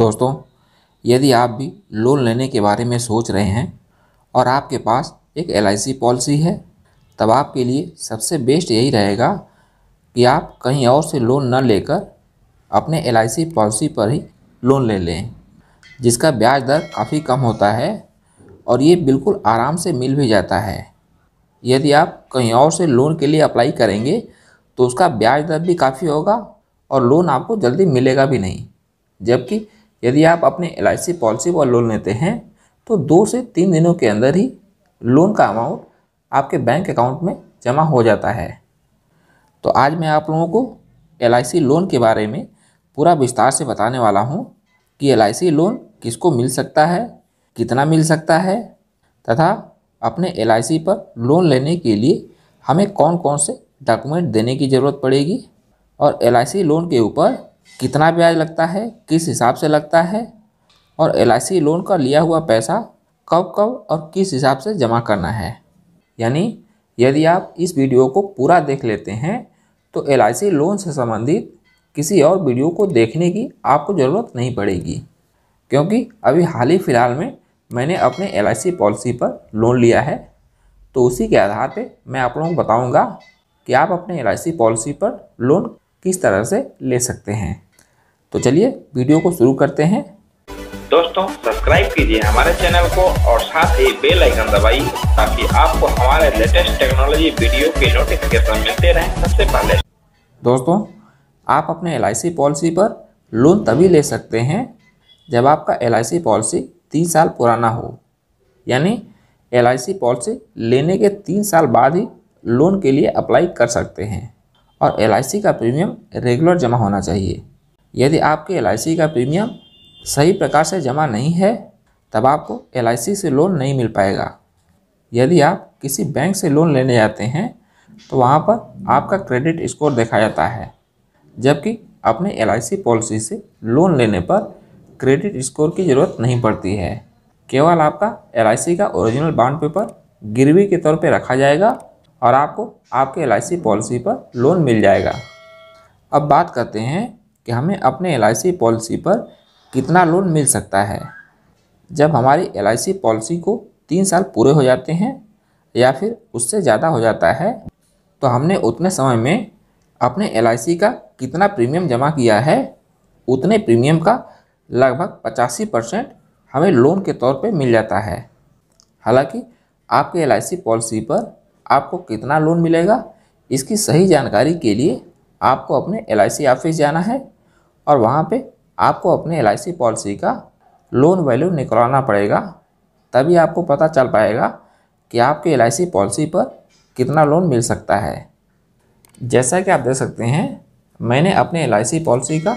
दोस्तों यदि आप भी लोन लेने के बारे में सोच रहे हैं और आपके पास एक एल पॉलिसी है तब आपके लिए सबसे बेस्ट यही रहेगा कि आप कहीं और से लोन न लेकर अपने एल पॉलिसी पर ही लोन ले लें जिसका ब्याज दर काफ़ी कम होता है और ये बिल्कुल आराम से मिल भी जाता है यदि आप कहीं और से लोन के लिए अप्लाई करेंगे तो उसका ब्याज दर भी काफ़ी होगा और लोन आपको जल्दी मिलेगा भी नहीं जबकि यदि आप अपने एल पॉलिसी पर लोन लेते हैं तो दो से तीन दिनों के अंदर ही लोन का अमाउंट आपके बैंक अकाउंट में जमा हो जाता है तो आज मैं आप लोगों को एल लोन के बारे में पूरा विस्तार से बताने वाला हूँ कि एल लोन किसको मिल सकता है कितना मिल सकता है तथा अपने एल पर लोन लेने के लिए हमें कौन कौन से डॉक्यूमेंट देने की ज़रूरत पड़ेगी और एल लोन के ऊपर कितना ब्याज लगता है किस हिसाब से लगता है और एल लोन का लिया हुआ पैसा कब कब और किस हिसाब से जमा करना है यानी यदि आप इस वीडियो को पूरा देख लेते हैं तो एल लोन से संबंधित किसी और वीडियो को देखने की आपको ज़रूरत नहीं पड़ेगी क्योंकि अभी हाल ही फ़िलहाल में मैंने अपने एल पॉलिसी पर लोन लिया है तो उसी के आधार पर मैं आप लोगों को बताऊँगा कि आप अपने एल पॉलिसी पर लोन किस तरह से ले सकते हैं तो चलिए वीडियो को शुरू करते हैं दोस्तों सब्सक्राइब कीजिए हमारे चैनल को और साथ ही बेल आइकन दबाइए ताकि आपको हमारे लेटेस्ट टेक्नोलॉजी वीडियो के नोटिफिकेशन मिलते रहें सबसे पहले दोस्तों आप अपने एल पॉलिसी पर लोन तभी ले सकते हैं जब आपका एल पॉलिसी तीन साल पुराना हो यानी एल पॉलिसी लेने के तीन साल बाद ही लोन के लिए अप्लाई कर सकते हैं और एल का प्रीमियम रेगुलर जमा होना चाहिए यदि आपके एल का प्रीमियम सही प्रकार से जमा नहीं है तब आपको एल से लोन नहीं मिल पाएगा यदि आप किसी बैंक से लोन लेने जाते हैं तो वहाँ पर आपका क्रेडिट स्कोर देखा जाता है जबकि अपने एल पॉलिसी से लोन लेने पर क्रेडिट स्कोर की ज़रूरत नहीं पड़ती है केवल आपका एल का ओरिजिनल बाउंड पेपर गिरवी के तौर पर रखा जाएगा और आपको आपके एल पॉलिसी पर लोन मिल जाएगा अब बात करते हैं कि हमें अपने एल पॉलिसी पर कितना लोन मिल सकता है जब हमारी एल पॉलिसी को तीन साल पूरे हो जाते हैं या फिर उससे ज़्यादा हो जाता है तो हमने उतने समय में अपने एल का कितना प्रीमियम जमा किया है उतने प्रीमियम का लगभग पचासी परसेंट हमें लोन के तौर पे मिल जाता है हालांकि आपके एल पॉलिसी पर आपको कितना लोन मिलेगा इसकी सही जानकारी के लिए आपको अपने एल ऑफिस जाना है और वहाँ पर आपको अपने एल पॉलिसी का लोन वैल्यू निकलाना पड़ेगा तभी आपको पता चल पाएगा कि आपके एल पॉलिसी पर कितना लोन मिल सकता है जैसा कि आप देख सकते हैं मैंने अपने एल पॉलिसी का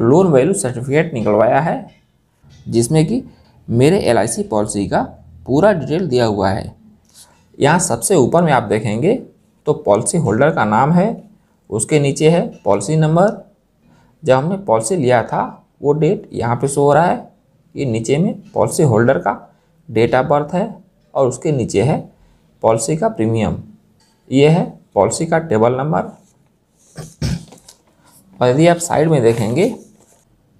लोन वैल्यू सर्टिफिकेट निकलवाया है जिसमें कि मेरे एल पॉलिसी का पूरा डिटेल दिया हुआ है यहाँ सबसे ऊपर में आप देखेंगे तो पॉलिसी होल्डर का नाम है उसके नीचे है पॉलिसी नंबर जब हमने पॉलिसी लिया था वो डेट यहाँ पे शो हो रहा है ये नीचे में पॉलिसी होल्डर का डेट ऑफ बर्थ है और उसके नीचे है पॉलिसी का प्रीमियम ये है पॉलिसी का टेबल नंबर और यदि आप साइड में देखेंगे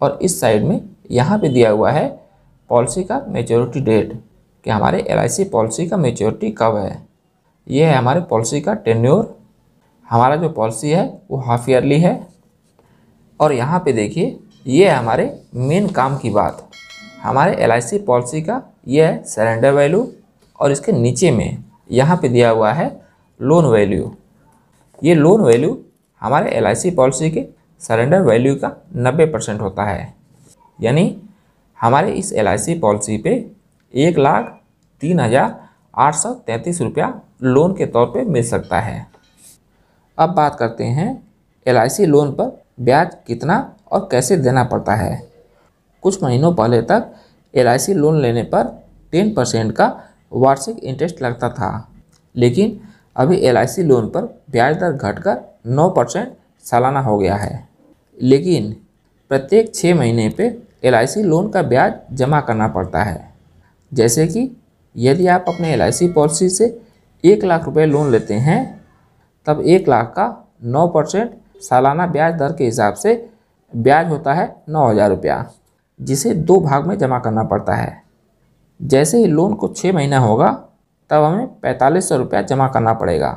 और इस साइड में यहाँ पे दिया हुआ है पॉलिसी का मेचोरिटी डेट कि हमारे एल पॉलिसी का मेच्योरिटी कब है ये है हमारे पॉलिसी का टेन्योर हमारा जो पॉलिसी है वो हाफ ईयरली है और यहाँ पे देखिए ये है हमारे मेन काम की बात हमारे एल पॉलिसी का ये है सरेंडर वैल्यू और इसके नीचे में यहाँ पे दिया हुआ है लोन वैल्यू ये लोन वैल्यू हमारे एल पॉलिसी के सरेंडर वैल्यू का 90 परसेंट होता है यानी हमारे इस एल पॉलिसी पे एक लाख तीन हज़ार आठ सौ तैंतीस रुपया लोन के तौर पे मिल सकता है अब बात करते हैं एल लोन पर ब्याज कितना और कैसे देना पड़ता है कुछ महीनों पहले तक एल लोन लेने पर टेन परसेंट का वार्षिक इंटरेस्ट लगता था लेकिन अभी एल लोन पर ब्याज दर घटकर नौ परसेंट सालाना हो गया है लेकिन प्रत्येक छः महीने पे एल लोन का ब्याज जमा करना पड़ता है जैसे कि यदि आप अपने एल पॉलिसी से एक लाख रुपए लोन लेते हैं तब एक लाख का नौ परसेंट सालाना ब्याज दर के हिसाब से ब्याज होता है नौ हज़ार रुपया जिसे दो भाग में जमा करना पड़ता है जैसे ही लोन को छः महीना होगा तब हमें पैंतालीस सौ रुपया जमा करना पड़ेगा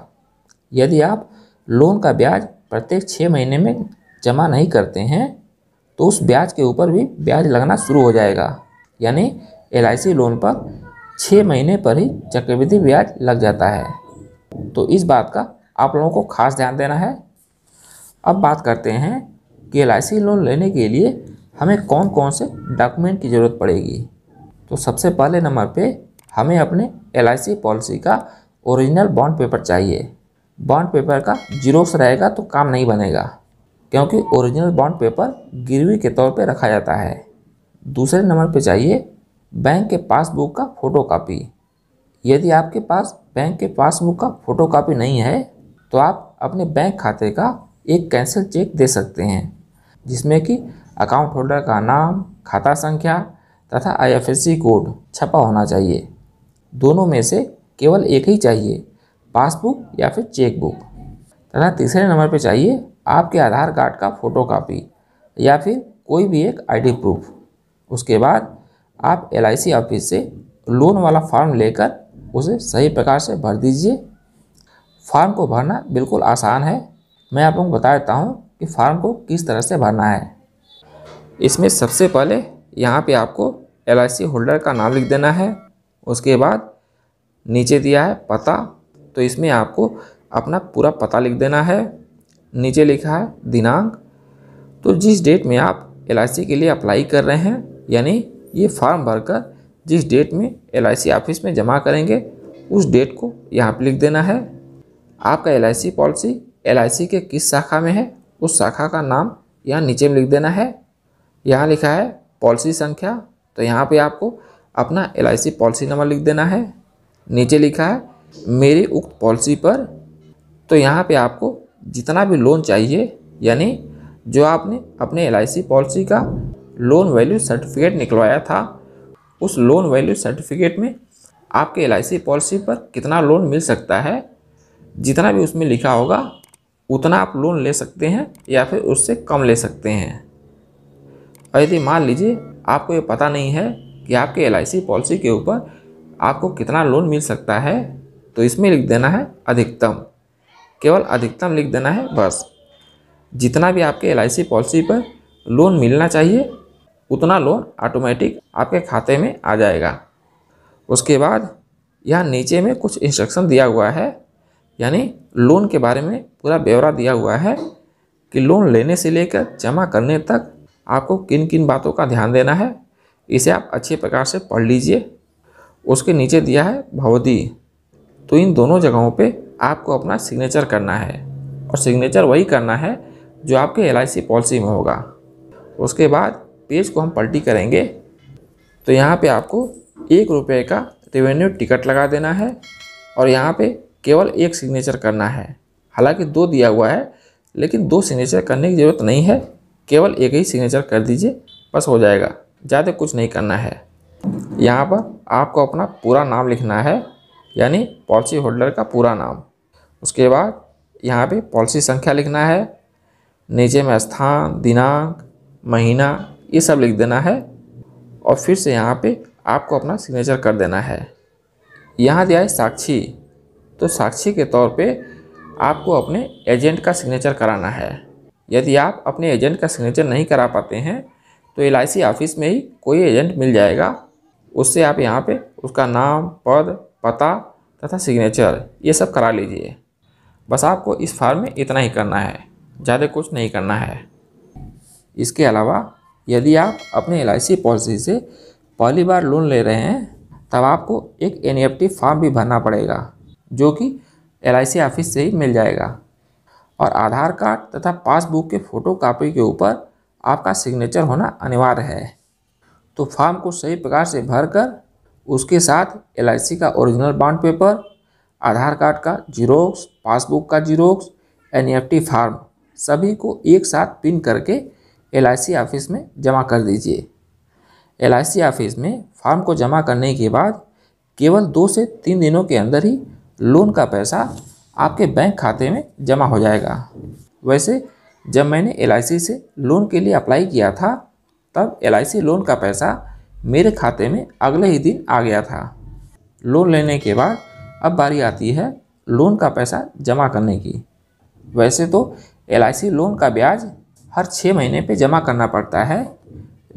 यदि आप लोन का ब्याज प्रत्येक छः महीने में जमा नहीं करते हैं तो उस ब्याज के ऊपर भी ब्याज लगना शुरू हो जाएगा यानी एल लोन पर छः महीने पर ही चक्रवृद्धि ब्याज लग जाता है तो इस बात का आप लोगों को खास ध्यान देना है अब बात करते हैं कि एल लोन लेने के लिए हमें कौन कौन से डॉक्यूमेंट की ज़रूरत पड़ेगी तो सबसे पहले नंबर पे हमें अपने एल पॉलिसी का ओरिजिनल बॉन्ड पेपर चाहिए बॉन्ड पेपर का जीरोस रहेगा तो काम नहीं बनेगा क्योंकि ओरिजिनल बॉन्ड पेपर गिरवी के तौर पे रखा जाता है दूसरे नंबर पे चाहिए बैंक के पासबुक का फ़ोटो कापी यदि आपके पास बैंक के पासबुक का फ़ोटो कापी नहीं है तो आप अपने बैंक खाते का एक कैंसिल चेक दे सकते हैं जिसमें कि अकाउंट होल्डर का नाम खाता संख्या तथा आईएफएससी कोड छपा होना चाहिए दोनों में से केवल एक ही चाहिए पासबुक या फिर चेकबुक तथा तीसरे नंबर पर चाहिए आपके आधार कार्ड का फ़ोटो कापी या फिर कोई भी एक आईडी प्रूफ उसके बाद आप एल ऑफिस से लोन वाला फॉर्म लेकर उसे सही प्रकार से भर दीजिए फॉर्म को भरना बिल्कुल आसान है मैं आप लोगों को बता देता हूँ कि फॉर्म को किस तरह से भरना है इसमें सबसे पहले यहाँ पे आपको एल होल्डर का नाम लिख देना है उसके बाद नीचे दिया है पता तो इसमें आपको अपना पूरा पता लिख देना है नीचे लिखा है दिनांक तो जिस डेट में आप एल के लिए अप्लाई कर रहे हैं यानी ये फॉर्म भरकर जिस डेट में एल ऑफिस में जमा करेंगे उस डेट को यहाँ पर लिख देना है आपका एल पॉलिसी एल के किस शाखा में है उस शाखा का नाम यहाँ नीचे में लिख देना है यहाँ लिखा है पॉलिसी संख्या तो यहाँ पे आपको अपना एल पॉलिसी नंबर लिख देना है नीचे लिखा है मेरी उक्त पॉलिसी पर तो यहाँ पे आपको जितना भी लोन चाहिए यानी जो आपने अपने एल पॉलिसी का लोन वैल्यू सर्टिफिकेट निकलवाया था उस लोन वैल्यू सर्टिफिकेट में आपके एल पॉलिसी पर कितना लोन मिल सकता है जितना भी उसमें लिखा होगा उतना आप लोन ले सकते हैं या फिर उससे कम ले सकते हैं और यदि मान लीजिए आपको ये पता नहीं है कि आपके एल पॉलिसी के ऊपर आपको कितना लोन मिल सकता है तो इसमें लिख देना है अधिकतम केवल अधिकतम लिख देना है बस जितना भी आपके एल पॉलिसी पर लोन मिलना चाहिए उतना लोन ऑटोमेटिक आपके खाते में आ जाएगा उसके बाद यहाँ नीचे में कुछ इंस्ट्रक्शन दिया हुआ है यानी लोन के बारे में पूरा ब्यौरा दिया हुआ है कि लोन लेने से लेकर जमा करने तक आपको किन किन बातों का ध्यान देना है इसे आप अच्छे प्रकार से पढ़ लीजिए उसके नीचे दिया है भवदी तो इन दोनों जगहों पे आपको अपना सिग्नेचर करना है और सिग्नेचर वही करना है जो आपके एल पॉलिसी में होगा उसके बाद पेज को हम पलटी करेंगे तो यहाँ पे आपको एक रुपये का रेवेन्यू टिकट लगा देना है और यहाँ पे केवल एक सिग्नेचर करना है हालांकि दो दिया हुआ है लेकिन दो सिग्नेचर करने की ज़रूरत नहीं है केवल एक ही सिग्नेचर कर दीजिए बस हो जाएगा ज़्यादा कुछ नहीं करना है यहाँ पर आपको अपना पूरा नाम लिखना है यानी पॉलिसी होल्डर का पूरा नाम उसके बाद यहाँ पे पॉलिसी संख्या लिखना है नीचे में स्थान दिनांक महीना ये सब लिख देना है और फिर से यहाँ पे आपको अपना सिग्नेचर कर देना है यहाँ दिया है साक्षी तो साक्षी के तौर पे आपको अपने एजेंट का सिग्नेचर कराना है यदि आप अपने एजेंट का सिग्नेचर नहीं करा पाते हैं तो एल ऑफिस में ही कोई एजेंट मिल जाएगा उससे आप यहाँ पर उसका नाम पद पता तथा सिग्नेचर ये सब करा लीजिए बस आपको इस फार्म में इतना ही करना है ज़्यादा कुछ नहीं करना है इसके अलावा यदि आप अपने एल पॉलिसी से पहली बार लोन ले रहे हैं तब आपको एक एन फॉर्म e भी भरना पड़ेगा जो कि एल ऑफिस से ही मिल जाएगा और आधार कार्ड तथा पासबुक के फ़ोटो कापी के ऊपर आपका सिग्नेचर होना अनिवार्य है तो फॉर्म को सही प्रकार से भरकर उसके साथ एल का original bond paper Aadhaar card का जीरोक्स पासबुक का जीरोक्स एन फॉर्म सभी को एक साथ पिन करके एल ऑफिस में जमा कर दीजिए एल ऑफिस में फॉर्म को जमा करने के बाद केवल दो से तीन दिनों के अंदर ही लोन का पैसा आपके बैंक खाते में जमा हो जाएगा वैसे जब मैंने एल से लोन के लिए अप्लाई किया था तब एल लोन का पैसा मेरे खाते में अगले ही दिन आ गया था लोन लेने के बाद अब बारी आती है लोन का पैसा जमा करने की वैसे तो एल लोन का ब्याज हर छः महीने पे जमा करना पड़ता है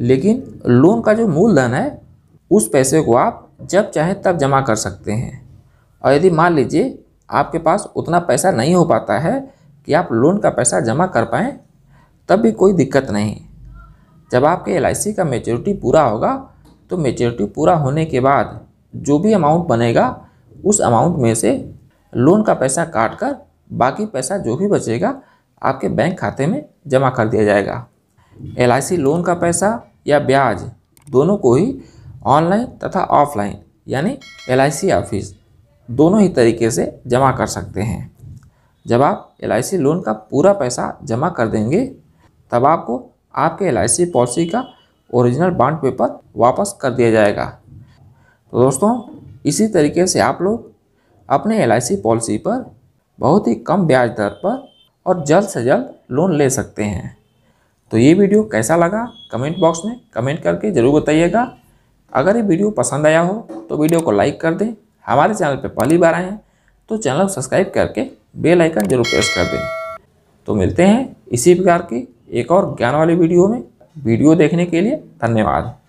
लेकिन लोन का जो मूलधन है उस पैसे को आप जब चाहें तब जमा कर सकते हैं और यदि मान लीजिए आपके पास उतना पैसा नहीं हो पाता है कि आप लोन का पैसा जमा कर पाएँ तब भी कोई दिक्कत नहीं जब आपके एल का मेच्योरिटी पूरा होगा तो मेच्योरिटी पूरा होने के बाद जो भी अमाउंट बनेगा उस अमाउंट में से लोन का पैसा काट कर बाकी पैसा जो भी बचेगा आपके बैंक खाते में जमा कर दिया जाएगा एल लोन का पैसा या ब्याज दोनों को ही ऑनलाइन तथा ऑफलाइन यानी एल ऑफिस दोनों ही तरीके से जमा कर सकते हैं जब आप एल लोन का पूरा पैसा जमा कर देंगे तब आपको आपके एल पॉलिसी का ओरिजिनल बॉन्ड पेपर वापस कर दिया जाएगा तो दोस्तों इसी तरीके से आप लोग अपने एल पॉलिसी पर बहुत ही कम ब्याज दर पर और जल्द से जल्द लोन ले सकते हैं तो ये वीडियो कैसा लगा कमेंट बॉक्स में कमेंट करके ज़रूर बताइएगा अगर ये वीडियो पसंद आया हो तो वीडियो को लाइक कर दें हमारे चैनल पर पहली बार आए हैं तो चैनल को सब्सक्राइब करके बेल आइकन जरूर प्रेस कर दें तो मिलते हैं इसी प्रकार की एक और ज्ञान वाली वीडियो में वीडियो देखने के लिए धन्यवाद